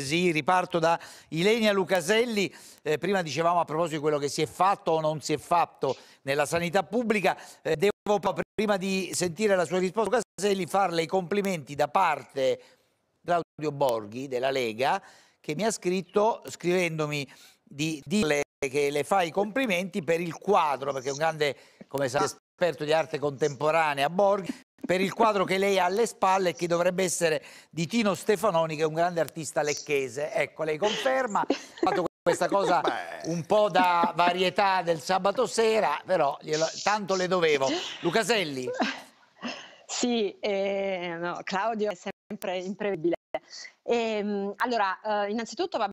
Sì, riparto da Ilenia Lucaselli. Eh, prima dicevamo a proposito di quello che si è fatto o non si è fatto nella sanità pubblica. Eh, devo prima di sentire la sua risposta, Lucaselli, farle i complimenti da parte di Claudio Borghi della Lega che mi ha scritto scrivendomi di dirle che le fa i complimenti per il quadro, perché è un grande, come sa, esperto di arte contemporanea Borghi, per il quadro che lei ha alle spalle che dovrebbe essere di Tino Stefanoni che è un grande artista lecchese. Ecco, lei conferma, ha fatto questa cosa Beh. un po' da varietà del sabato sera, però glielo, tanto le dovevo. Lucaselli. Sì, eh, no, Claudio è sempre imprevedibile. E, ehm, allora, eh, innanzitutto va